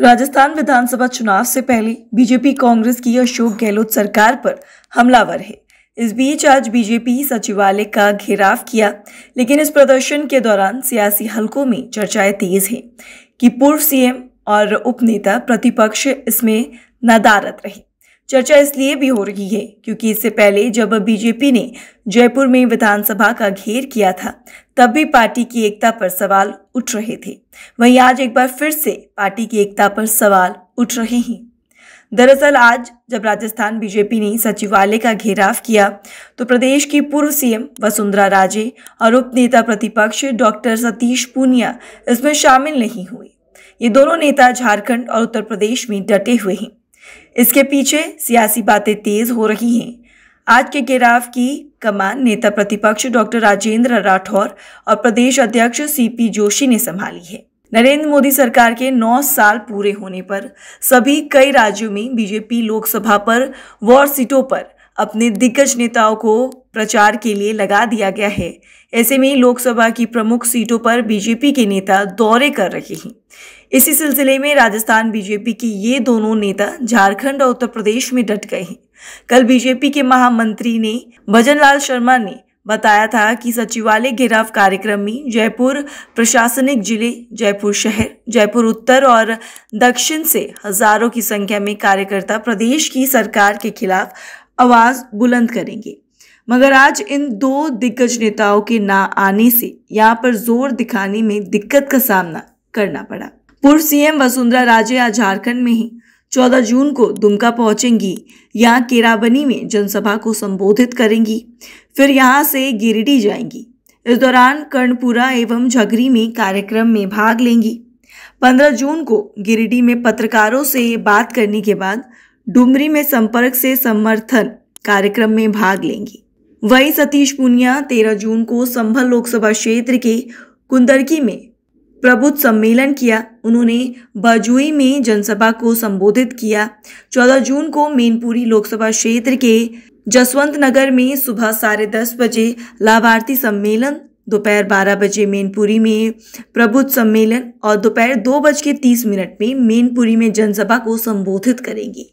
राजस्थान विधानसभा चुनाव से पहले बीजेपी कांग्रेस की अशोक गहलोत सरकार पर हमलावर है इस बीच आज बीजेपी सचिवालय का घेराव किया लेकिन इस प्रदर्शन के दौरान सियासी हलकों में चर्चाएं तेज हैं कि पूर्व सीएम और उपनेता प्रतिपक्ष इसमें नदारत रहे चर्चा इसलिए भी हो रही है क्योंकि इससे पहले जब बीजेपी ने जयपुर में विधानसभा का घेर किया था तब भी पार्टी की एकता पर सवाल उठ रहे थे वहीं आज एक बार फिर से पार्टी की एकता पर सवाल उठ रहे हैं दरअसल आज जब राजस्थान बीजेपी ने सचिवालय का घेराव किया तो प्रदेश की पूर्व सीएम वसुंधरा राजे और उप नेता प्रतिपक्ष डॉक्टर सतीश पूनिया इसमें शामिल नहीं हुए ये दोनों नेता झारखंड और उत्तर प्रदेश में डटे हुए हैं इसके पीछे सियासी बातें तेज हो रही हैं आज के गिराव की कमान नेता प्रतिपक्ष डॉक्टर राजेंद्र राठौर और प्रदेश अध्यक्ष सीपी जोशी ने संभाली है नरेंद्र मोदी सरकार के 9 साल पूरे होने पर सभी कई राज्यों में बीजेपी लोकसभा पर वॉर सीटों पर अपने दिग्गज नेताओं को प्रचार के लिए लगा दिया गया है ऐसे में लोकसभा की प्रमुख सीटों पर बीजेपी के नेता दौरे कर रहे हैं इसी सिलसिले में राजस्थान बीजेपी के ये दोनों नेता झारखंड और उत्तर प्रदेश में डट गए हैं कल बीजेपी के महामंत्री ने भजन लाल शर्मा ने बताया था कि सचिवालय घेराव कार्यक्रम में जयपुर प्रशासनिक जिले जयपुर शहर जयपुर उत्तर और दक्षिण से हजारों की संख्या में कार्यकर्ता प्रदेश की सरकार के खिलाफ आवाज़ बुलंद करेंगे मगर आज इन दो दिग्गज नेताओं के ना आने से यहाँ पर जोर दिखाने में दिक्कत का सामना करना पड़ा पूर्व सीएम वसुंधरा राजे आज झारखंड में ही 14 जून को दुमका पहुंचेंगी यहाँ केराबनी में जनसभा को संबोधित करेंगी फिर यहाँ से गिरिडीह जाएंगी इस दौरान कर्णपुरा एवं झगरी में कार्यक्रम में भाग लेंगी 15 जून को गिरिडीह में पत्रकारों से बात करने के बाद डुमरी में संपर्क से समर्थन कार्यक्रम में भाग लेंगी वही सतीश पुनिया 13 जून को संभल लोकसभा क्षेत्र के कुंदरकी में प्रबुद्ध सम्मेलन किया उन्होंने बजुई में जनसभा को संबोधित किया 14 जून को मेनपुरी लोकसभा क्षेत्र के जसवंत नगर में सुबह साढ़े दस बजे लाभार्थी सम्मेलन दोपहर बारह बजे मैनपुरी में प्रबुद्ध सम्मेलन और दोपहर दो बज के तीस मिनट में मैनपुरी में जनसभा को संबोधित करेंगी